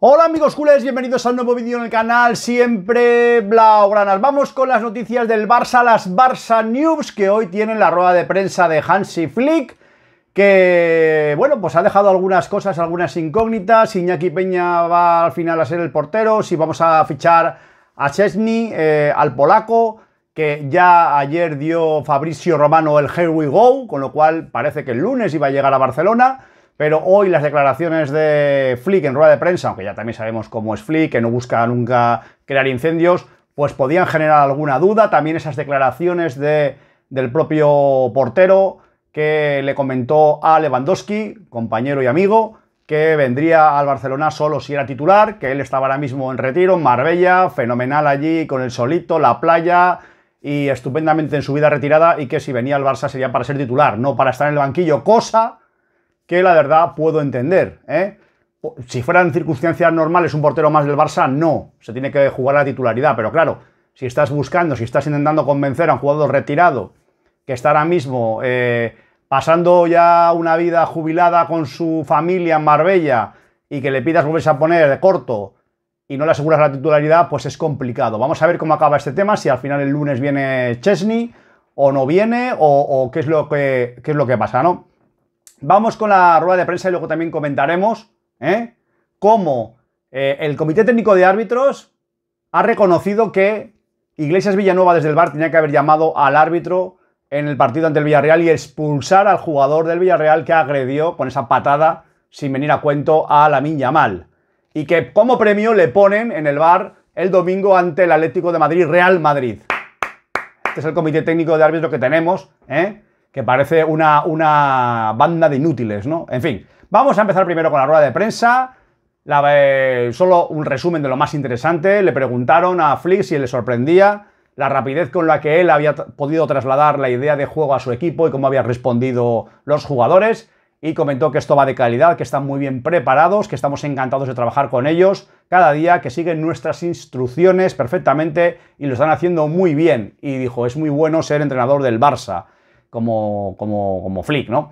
Hola amigos culés, bienvenidos al nuevo vídeo en el canal Siempre Blaugranas. Vamos con las noticias del Barça, las Barça News, que hoy tienen la rueda de prensa de Hansi Flick, que, bueno, pues ha dejado algunas cosas, algunas incógnitas. Iñaki Peña va al final a ser el portero, si vamos a fichar a Chesney, eh, al polaco, que ya ayer dio Fabricio Romano el Here We Go, con lo cual parece que el lunes iba a llegar a Barcelona. Pero hoy las declaraciones de Flick en rueda de prensa, aunque ya también sabemos cómo es Flick, que no busca nunca crear incendios, pues podían generar alguna duda. También esas declaraciones del propio portero que le comentó a Lewandowski, compañero y amigo, que vendría al Barcelona solo si era titular, que él estaba ahora mismo en retiro, en Marbella, fenomenal allí, con el solito, la playa y estupendamente en su vida retirada, y que si venía al Barça sería para ser titular, no para estar en el banquillo, cosa que la verdad puedo entender. ¿eh? Si fueran circunstancias normales un portero más del Barça, no, se tiene que jugar la titularidad, pero claro, si estás buscando, si estás intentando convencer a un jugador retirado que está ahora mismo eh, pasando ya una vida jubilada con su familia en Marbella y que le pidas volverse a poner de corto y no le aseguras la titularidad, pues es complicado. Vamos a ver cómo acaba este tema, si al final el lunes viene Chesney o no viene o, qué, es lo que, qué es lo que pasa, ¿no? Vamos con la rueda de prensa y luego también comentaremos ¿eh? cómo eh, el Comité Técnico de Árbitros ha reconocido que Iglesias Villanueva desde el bar tenía que haber llamado al árbitro en el partido ante el Villarreal y expulsar al jugador del Villarreal que agredió con esa patada sin venir a cuento a la Lamin mal. Y que como premio le ponen en el bar el domingo ante el Atlético de Madrid, Real Madrid. Este es el comité técnico de Árbitros que tenemos, ¿eh? que parece una, una banda de inútiles, ¿no? En fin, vamos a empezar primero con la rueda de prensa. Eh, solo un resumen de lo más interesante. Le preguntaron a Flick si le sorprendía la rapidez con la que él había podido trasladar la idea de juego a su equipo y cómo habían respondido los jugadores. Y comentó que esto va de calidad, que están muy bien preparados, que estamos encantados de trabajar con ellos cada día, que siguen nuestras instrucciones perfectamente y lo están haciendo muy bien. Y dijo, es muy bueno ser entrenador del Barça como, como, como Flick, ¿no?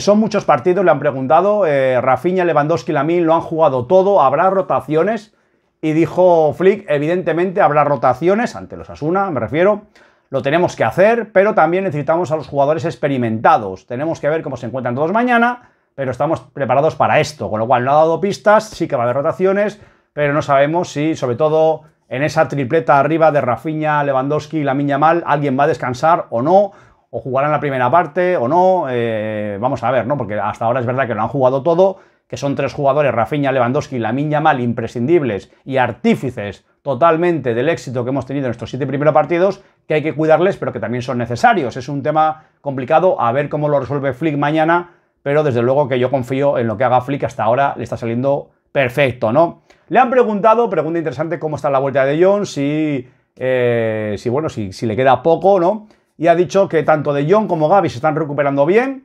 son muchos partidos, le han preguntado, eh, Rafinha, Lewandowski, Lamin, lo han jugado todo, ¿habrá rotaciones? Y dijo Flick, evidentemente habrá rotaciones, ante los Asuna me refiero, lo tenemos que hacer, pero también necesitamos a los jugadores experimentados. Tenemos que ver cómo se encuentran todos mañana, pero estamos preparados para esto. Con lo cual, no ha dado pistas, sí que va a haber rotaciones, pero no sabemos si, sobre todo en esa tripleta arriba de Rafinha, Lewandowski y Lamin Yamal, alguien va a descansar o no, o jugarán la primera parte o no, eh, vamos a ver, ¿no? Porque hasta ahora es verdad que lo han jugado todo, que son tres jugadores, Rafinha, Lewandowski y Lamin Yamal, imprescindibles y artífices totalmente del éxito que hemos tenido en estos siete primeros partidos, que hay que cuidarles, pero que también son necesarios. Es un tema complicado, a ver cómo lo resuelve Flick mañana, pero desde luego que yo confío en lo que haga Flick, hasta ahora le está saliendo perfecto, ¿no? Le han preguntado, pregunta interesante, cómo está la vuelta de John, si, eh, si bueno, si, si le queda poco, ¿no? y ha dicho que tanto De Jong como Gaby se están recuperando bien,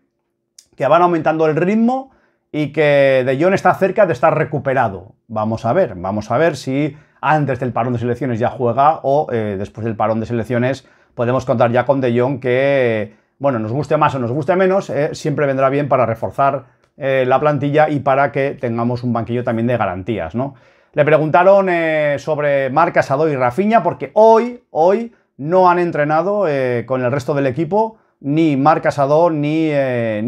que van aumentando el ritmo y que De Jong está cerca de estar recuperado. Vamos a ver, vamos a ver si antes del parón de selecciones ya juega o eh, después del parón de selecciones podemos contar ya con De Jong que, bueno, nos guste más o nos guste menos, eh, siempre vendrá bien para reforzar eh, la plantilla y para que tengamos un banquillo también de garantías, ¿no? Le preguntaron sobre Marcas Casado y Rafiña porque hoy, hoy no han entrenado eh, con el resto del equipo, ni Marc Casado, ni, eh,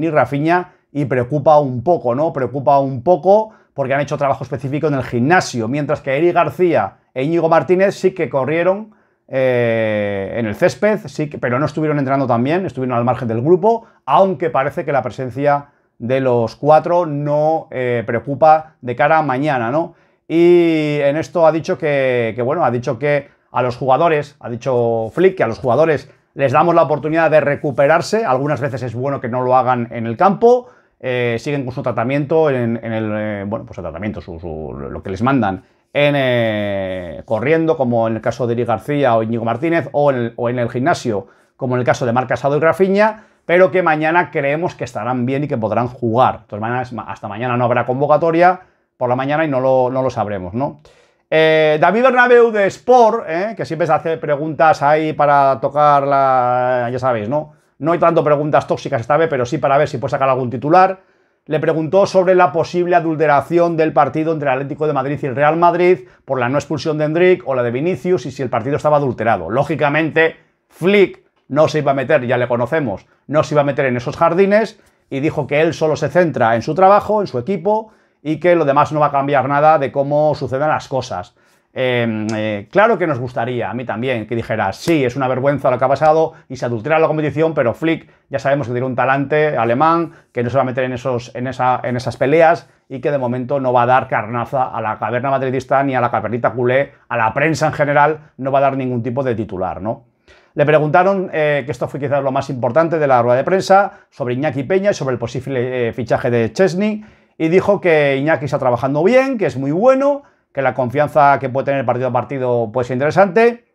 y preocupa un poco, ¿no? Preocupa un poco porque han hecho trabajo específico en el gimnasio, mientras que Eri García e Íñigo Martínez sí que corrieron eh, en el césped, sí pero no estuvieron entrenando también, estuvieron al margen del grupo, aunque parece que la presencia de los cuatro no eh, preocupa de cara a mañana, ¿no? Y en esto ha dicho que, bueno, ha dicho que a los jugadores, ha dicho Flick, que a los jugadores les damos la oportunidad de recuperarse, algunas veces es bueno que no lo hagan en el campo, eh, siguen con su tratamiento, en, el, eh, bueno, pues el tratamiento, lo que les mandan, eh, corriendo, como en el caso de Eric García o Íñigo Martínez, o en, el, gimnasio, como en el caso de Marc Casado y Grafiña, pero que mañana creemos que estarán bien y que podrán jugar. Entonces, mañana, hasta mañana no habrá convocatoria por la mañana y no lo, no lo sabremos, ¿no? Eh, David Bernabeu de Sport, eh, que siempre se hace preguntas ahí para tocar la. Ya sabéis, ¿no? No hay tanto preguntas tóxicas esta vez, pero sí para ver si puede sacar algún titular. Le preguntó sobre la posible adulteración del partido entre el Atlético de Madrid y el Real Madrid por la no expulsión de Hendrik o la de Vinicius y si el partido estaba adulterado. Lógicamente, Flick no se iba a meter, ya le conocemos, no se iba a meter en esos jardines y dijo que él solo se centra en su trabajo, en su equipo y que lo demás no va a cambiar nada de cómo sucedan las cosas. Em, eh, claro que nos gustaría, a mí también, que dijera, sí, es una vergüenza lo que ha pasado y se adultera la competición, pero Flick ya sabemos que tiene un talante alemán, que no se va a meter en, esos, en, esa, en esas peleas y que de momento no va a dar carnaza a la caverna madridista ni a la cavernita culé, a la prensa en general, no va a dar ningún tipo de titular, ¿no? Le preguntaron, eh, que esto fue quizás lo más importante de la rueda de prensa, sobre Iñaki Peña y sobre el posible eh, fichaje de Chesney y dijo que Iñaki está trabajando bien, que es muy bueno, que la confianza que puede tener partido a partido puede ser interesante,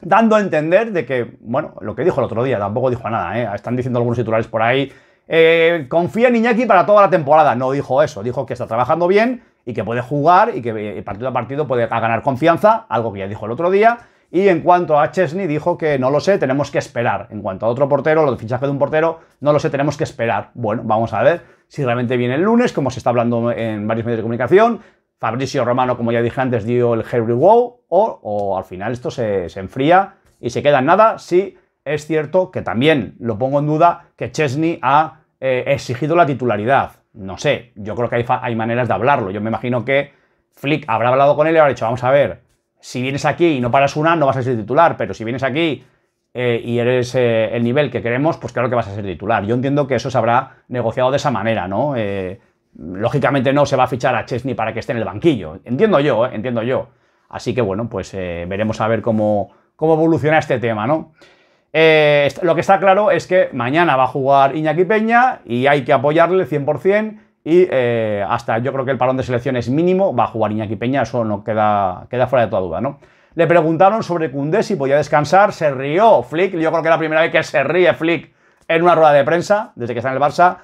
dando a entender de que, bueno, lo que dijo el otro día, tampoco dijo nada, ¿eh? están diciendo algunos titulares por ahí, eh, confía en Iñaki para toda la temporada, no dijo eso, dijo que está trabajando bien y que puede jugar y que eh, partido a partido puede ganar confianza, algo que ya dijo el otro día, y en cuanto a Chesney, dijo que no lo sé, tenemos que esperar. En cuanto a otro portero, lo del fichaje de un portero, no lo sé, tenemos que esperar. Bueno, vamos a ver si realmente viene el lunes, como se está hablando en varios medios de comunicación. Fabricio Romano, como ya dije antes, dio el Henry Wow, o, al final esto se, enfría y se queda en nada. Sí, es cierto que también lo pongo en duda que Chesney ha eh, exigido la titularidad. No sé, yo creo que hay, hay maneras de hablarlo. Yo me imagino que Flick habrá hablado con él y habrá dicho, vamos a ver, si vienes aquí y no paras una, no vas a ser titular, pero si vienes aquí eh, y eres eh, el nivel que queremos, pues claro que vas a ser titular. Yo entiendo que eso se habrá negociado de esa manera, ¿no? Eh, lógicamente no se va a fichar a Chesney para que esté en el banquillo. Entiendo yo, entiendo yo. Así que bueno, pues veremos a ver cómo, cómo evoluciona este tema, ¿no? lo que está claro es que mañana va a jugar Iñaki Peña y hay que apoyarle 100%. Y eh, hasta yo creo que el parón de selección es mínimo, va a jugar Iñaki Peña, eso no queda, queda fuera de toda duda, ¿no? Le preguntaron sobre Kundé si podía descansar, se rió Flick, yo creo que es la primera vez que se ríe Flick en una rueda de prensa, desde que está en el Barça,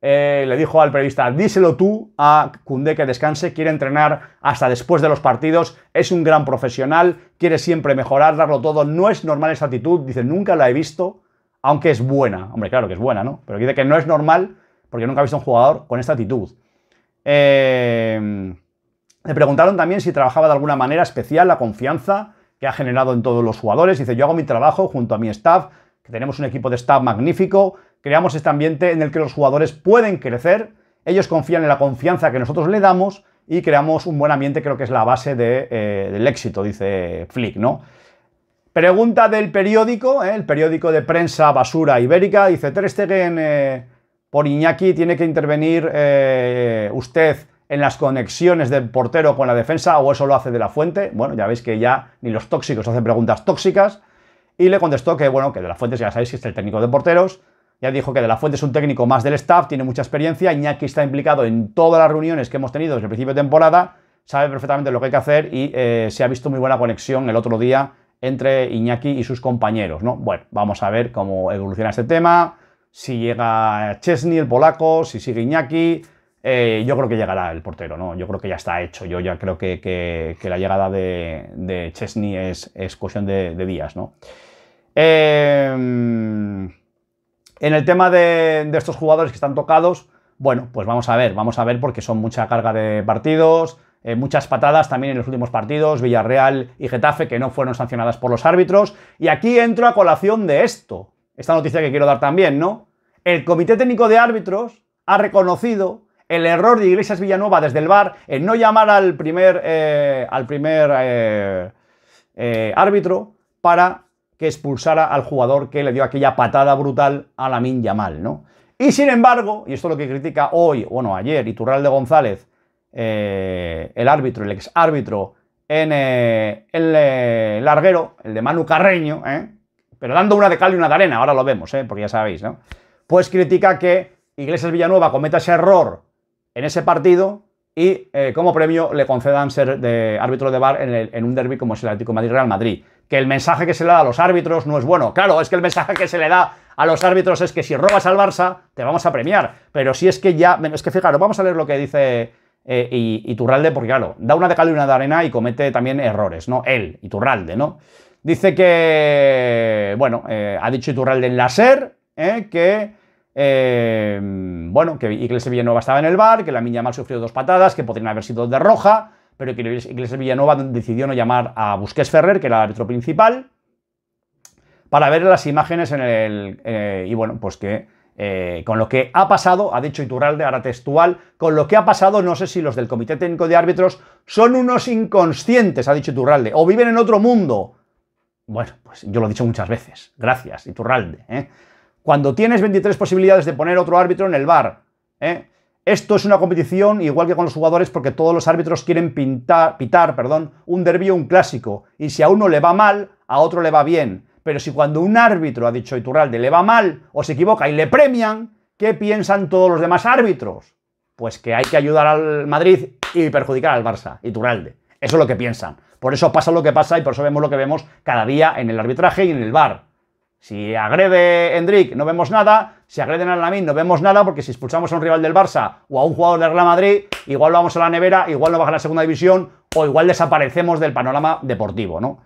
eh, le dijo al periodista, díselo tú a Cundé que descanse, quiere entrenar hasta después de los partidos, es un gran profesional, quiere siempre mejorar, darlo todo, no es normal esa actitud, dice, nunca la he visto, aunque es buena, hombre, claro que es buena, ¿no? Pero dice que no es normal porque nunca he visto un jugador con esta actitud. le em, preguntaron también si trabajaba de alguna manera especial la confianza que ha generado en todos los jugadores. Dice, yo hago mi trabajo junto a mi staff, que tenemos un equipo de staff magnífico, creamos este ambiente en el que los jugadores pueden crecer, ellos confían en la confianza que nosotros le damos y creamos un buen ambiente, creo que es la base eh, del éxito, dice Flick, ¿no? Pregunta del periódico, ¿eh? el periódico de prensa basura ibérica, dice, Ter eh, por Iñaki tiene que intervenir eh, usted en las conexiones del portero con la defensa o eso lo hace de la fuente. Bueno, ya veis que ya ni los tóxicos hacen preguntas tóxicas. Y le contestó que, bueno, que de la fuente ya sabéis que es el técnico de porteros. Ya dijo que de la fuente es un técnico más del staff, tiene mucha experiencia. Iñaki está implicado en todas las reuniones que hemos tenido desde el principio de temporada. Sabe perfectamente lo que hay que hacer y eh, se ha visto muy buena conexión el otro día entre Iñaki y sus compañeros, ¿no? Bueno, vamos a ver cómo evoluciona este tema si llega Chesney, el polaco, si sigue Iñaki, eh, yo creo que llegará el portero, ¿no? Yo creo que ya está hecho. Yo ya creo que, la llegada de, Chesney es, cuestión de, días, ¿no? Em, en el tema de, estos jugadores que están tocados, bueno, pues vamos a ver, vamos a ver porque son mucha carga de partidos, eh, muchas patadas también en los últimos partidos, Villarreal y Getafe que no fueron sancionadas por los árbitros. Y aquí entro a colación de esto esta noticia que quiero dar también, ¿no? El Comité Técnico de Árbitros ha reconocido el error de Iglesias Villanueva desde el bar en no llamar al primer, eh, al primer eh, eh, árbitro para que expulsara al jugador que le dio aquella patada brutal a Lamin mal, ¿no? Y sin embargo, y esto es lo que critica hoy, bueno, ayer, Iturralde González, el árbitro, el ex árbitro en el Larguero, el de Manu Carreño, ¿eh? pero dando una de cal y una de arena, ahora lo vemos, ¿eh? porque ya sabéis, ¿no? Pues critica que Iglesias Villanueva cometa ese error en ese partido y eh, como premio le concedan ser de árbitro de bar en, un derby como es el Atlético Madrid-Real Madrid. Que el mensaje que se le da a los árbitros no es bueno. Claro, es que el mensaje que se le da a los árbitros es que si robas al Barça, te vamos a premiar. Pero si es que ya. Es que fijaros, vamos a leer lo que dice y, eh, Iturralde, porque claro, da una de cal y una de arena y comete también errores, ¿no? Él, Iturralde, ¿no? Dice que, bueno, eh, ha dicho Iturralde en la eh, que, eh, bueno, que Iglesias Villanueva estaba en el bar, que la niña mal sufrió dos patadas, que podrían haber sido de roja, pero que Iglesias Villanueva decidió no llamar a Busqués Ferrer, que era el árbitro principal, para ver las imágenes en el... y bueno, pues que con lo que ha pasado, ha dicho Iturralde, ahora textual, con lo que ha pasado, no sé si los del Comité Técnico de Árbitros son unos inconscientes, ha dicho Iturralde, o viven en otro mundo, bueno, pues yo lo he dicho muchas veces. Gracias, Iturralde. ¿eh? Cuando tienes 23 posibilidades de poner otro árbitro en el bar, ¿eh? esto es una competición igual que con los jugadores porque todos los árbitros quieren pintar, pitar perdón, un derbi o un clásico. Y si a uno le va mal, a otro le va bien. Pero si cuando un árbitro, ha dicho Iturralde, le va mal o se equivoca y le premian, ¿qué piensan todos los demás árbitros? Pues que hay que ayudar al Madrid y perjudicar al Barça, Iturralde. Eso es lo que piensan. Por eso pasa lo que pasa y por eso vemos lo que vemos cada día en el arbitraje y en el bar. Si agrede Hendrik, no vemos nada. Si agreden a Lamín, no vemos nada, porque si expulsamos a un rival del Barça o a un jugador del Real Madrid, igual vamos a la nevera, igual no baja a la segunda división o igual desaparecemos del panorama deportivo, ¿no?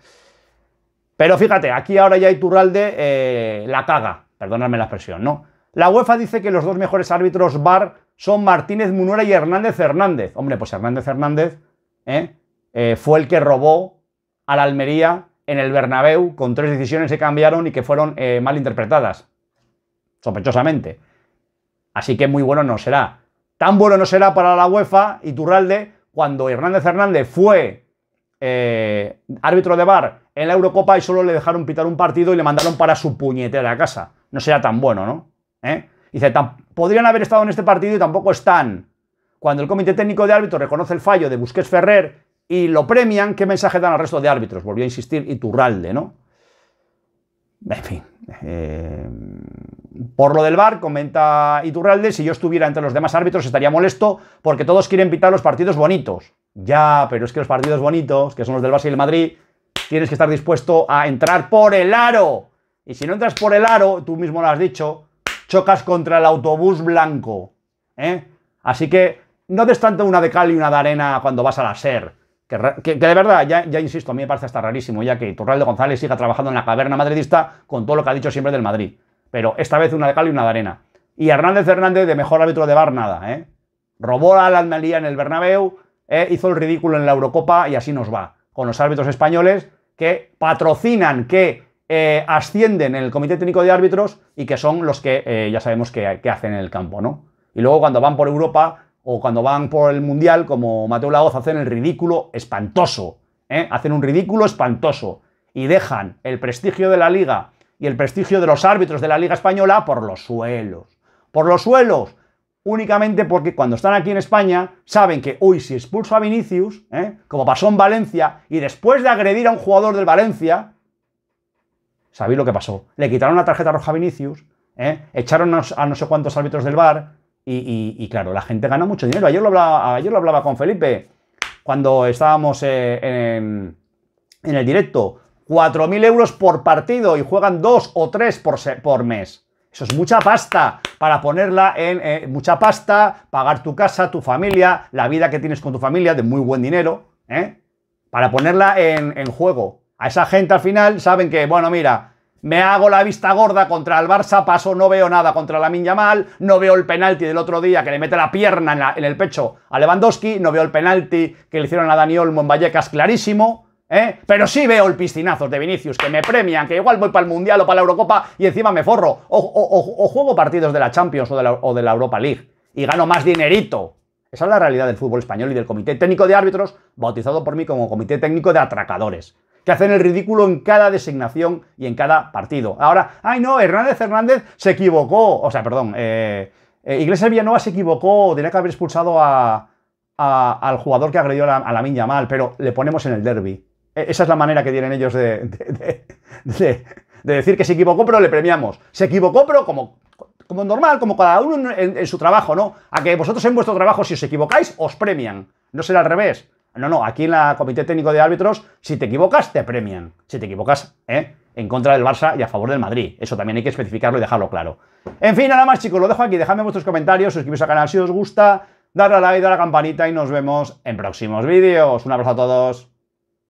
Pero fíjate, aquí ahora ya hay Turralde eh, la caga, perdóname la expresión, ¿no? La UEFA dice que los dos mejores árbitros VAR son Martínez Munera y Hernández Hernández. Hombre, pues Hernández Hernández, ¿eh? Eh, fue el que robó al Almería en el Bernabéu con tres decisiones que cambiaron y que fueron eh, mal interpretadas, sospechosamente. Así que muy bueno no será. Tan bueno no será para la UEFA y Turralde cuando Hernández Hernández fue eh, árbitro de bar en la Eurocopa y solo le dejaron pitar un partido y le mandaron para su puñetera casa. No será tan bueno, ¿no? Dice, podrían haber estado en este partido y tampoco están. Cuando el comité técnico de árbitro reconoce el fallo de Busquets Ferrer y lo premian, ¿qué mensaje dan al resto de árbitros? Volvió a insistir Iturralde, ¿no? En fin. Eh, por lo del VAR, comenta Iturralde, si yo estuviera entre los demás árbitros estaría molesto porque todos quieren pitar los partidos bonitos. Ya, pero es que los partidos bonitos, que son los del Barça y el Madrid, tienes que estar dispuesto a entrar por el aro. Y si no entras por el aro, tú mismo lo has dicho, chocas contra el autobús blanco. ¿eh? Así que no des tanto una de cal y una de arena cuando vas a la SER. Que, de verdad, ya, ya, insisto, a mí me parece hasta rarísimo ya que Torraldo González siga trabajando en la caverna madridista con todo lo que ha dicho siempre del Madrid. Pero esta vez una de cal y una de arena. Y Hernández Hernández de mejor árbitro de bar, nada, ¿eh? Robó a la Almería en el Bernabéu, ¿eh? hizo el ridículo en la Eurocopa y así nos va. Con los árbitros españoles que patrocinan, que eh, ascienden en el Comité Técnico de Árbitros y que son los que eh, ya sabemos que, que hacen en el campo, ¿no? Y luego cuando van por Europa o cuando van por el Mundial, como Mateo Lagoz, hacen el ridículo espantoso. ¿eh? Hacen un ridículo espantoso y dejan el prestigio de la liga y el prestigio de los árbitros de la liga española por los suelos. Por los suelos, únicamente porque cuando están aquí en España saben que, uy, si expulso a Vinicius, ¿eh? como pasó en Valencia, y después de agredir a un jugador del Valencia, ¿sabéis lo que pasó? Le quitaron la tarjeta roja a Vinicius, ¿eh? echaron a no sé cuántos árbitros del bar, y, claro, la gente gana mucho dinero. Ayer lo hablaba, lo hablaba con Felipe cuando estábamos eh, en, el directo. 4.000 euros por partido y juegan dos o tres por, mes. Eso es mucha pasta para ponerla en eh, mucha pasta, pagar tu casa, tu familia, la vida que tienes con tu familia, de muy buen dinero, ¿eh? para ponerla en juego. A esa gente al final saben que, bueno, mira, me hago la vista gorda contra el Barça, paso, no veo nada contra la Mal, no veo el penalti del otro día que le mete la pierna en, el pecho a Lewandowski, no veo el penalti que le hicieron a Dani Olmo en Vallecas clarísimo, ¿eh? pero sí veo el piscinazo de Vinicius que me premian, que igual voy para el Mundial o para la Eurocopa y encima me forro, o, juego partidos de la Champions o de la Europa League y gano más dinerito. Esa es la realidad del fútbol español y del Comité Técnico de Árbitros, bautizado por mí como Comité Técnico de Atracadores que hacen el ridículo en cada designación y en cada partido. Ahora, ay no, Hernández Hernández se equivocó, o sea, perdón, eh, eh, Iglesias Villanueva se equivocó, tenía que haber expulsado a, al jugador que agredió a la minya mal, pero le ponemos en el derby. E, esa es la manera que tienen ellos de, de, decir que se equivocó, pero le premiamos. Se equivocó, pero como, como normal, como cada uno en, su trabajo, ¿no? A que vosotros en vuestro trabajo, si os equivocáis, os premian. No será al revés. No, no, aquí en la Comité Técnico de Árbitros, si te equivocas, te premian. Si te equivocas, ¿eh? En contra del Barça y a favor del Madrid. Eso también hay que especificarlo y dejarlo claro. En fin, nada más, chicos, lo dejo aquí. Dejadme vuestros comentarios, suscribiros al canal si os gusta, darle a like, darle a la campanita y nos vemos en próximos vídeos. Un abrazo a todos.